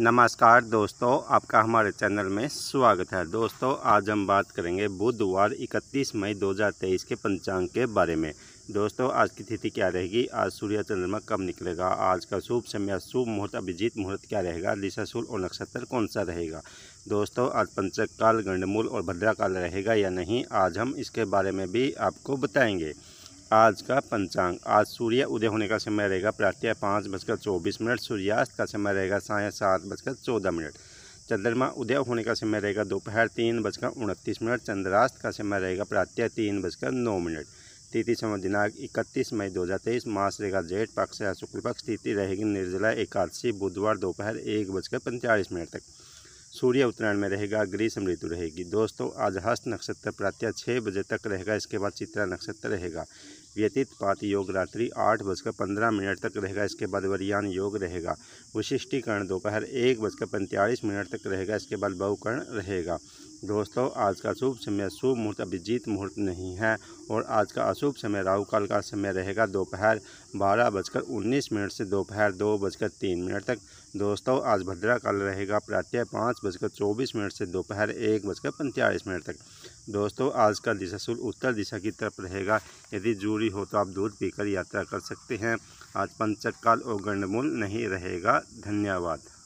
नमस्कार दोस्तों आपका हमारे चैनल में स्वागत है दोस्तों आज हम बात करेंगे बुधवार 31 मई 2023 के पंचांग के बारे में दोस्तों आज की तिथि क्या रहेगी आज सूर्य चंद्रमा कब निकलेगा आज का शुभ समय शुभ मुहूर्त अभिजीत मुहूर्त क्या रहेगा दिशाशूल और नक्षत्र कौन सा रहेगा दोस्तों आज पंचक काल गंडमूल और भद्रा काल रहेगा या नहीं आज हम इसके बारे में भी आपको बताएंगे आज का पंचांग आज सूर्य उदय होने का समय रहेगा प्रातः पाँच बजकर चौबीस मिनट सूर्यास्त का समय रहेगा साय सात बजकर चौदह मिनट चंद्रमा उदय होने का समय रहेगा दोपहर तीन बजकर उनतीस मिनट चंद्रास्त का समय रहेगा प्रातः तीन बजकर नौ मिनट तिथि समय दिनांक इकतीस मई दो हज़ार तेईस मास रहेगा जेठ पक्ष या शुक्ल पक्ष तिथि रहेगी निर्जला एकादशी बुधवार दोपहर एक बजकर पैंतालीस मिनट तक सूर्य उत्तरायण में रहेगा ग्रीष्म ऋतु रहेगी दोस्तों आज हस्त नक्षत्र प्रातः छः बजे तक रहेगा इसके बाद चित्रा नक्षत्र रहेगा व्यतीत पात योग रात्रि आठ बजकर पंद्रह मिनट तक रहेगा इसके बाद वरियान योग रहेगा विशिष्टीकरण दोपहर एक बजकर पैंतालीस मिनट तक रहेगा इसके बाद बहुकर्ण रहेगा दोस्तों आज का शुभ समय शुभ मुहूर्त अभिजीत मुहूर्त नहीं है और आज का अशुभ समय राहु काल का समय रहेगा दोपहर बारह बजकर उन्नीस मिनट से दोपहर दो बजकर तीन मिनट तक दोस्तों आज भद्रा काल रहेगा प्रातः पाँच बजकर चौबीस मिनट से दोपहर एक बजकर पैंतालीस मिनट तक दोस्तों आज का दिशा सूर्य उत्तर दिशा की तरफ रहेगा यदि जूरी हो तो आप दूध पीकर यात्रा कर सकते हैं आज पंचक काल और गंडमूल नहीं रहेगा धन्यवाद